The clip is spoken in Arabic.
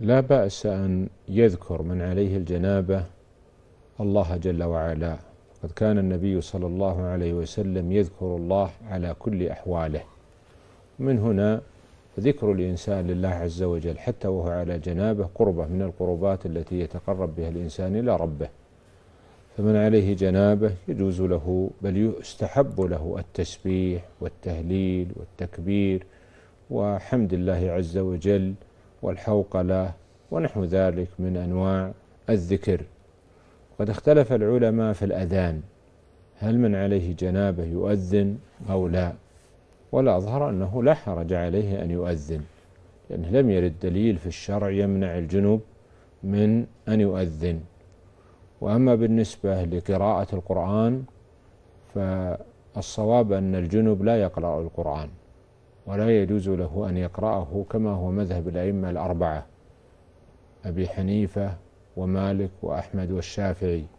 لا بأس أن يذكر من عليه الجنابة الله جل وعلا قد كان النبي صلى الله عليه وسلم يذكر الله على كل أحواله من هنا ذكر الإنسان لله عز وجل حتى وهو على جنابه قربة من القربات التي يتقرب بها الإنسان إلى ربه فمن عليه جنابه يجوز له بل يستحب له التسبيح والتهليل والتكبير وحمد الله عز وجل والحوق له ونحو ذلك من انواع الذكر قد اختلف العلماء في الاذان هل من عليه جنابه يؤذن او لا والاظهر انه لا حرج عليه ان يؤذن لانه لم يرد دليل في الشرع يمنع الجنوب من ان يؤذن وأما بالنسبة لقراءة القرآن فالصواب أن الجنب لا يقرأ القرآن ولا يجوز له أن يقرأه كما هو مذهب الأئمة الأربعة أبي حنيفة ومالك وأحمد والشافعي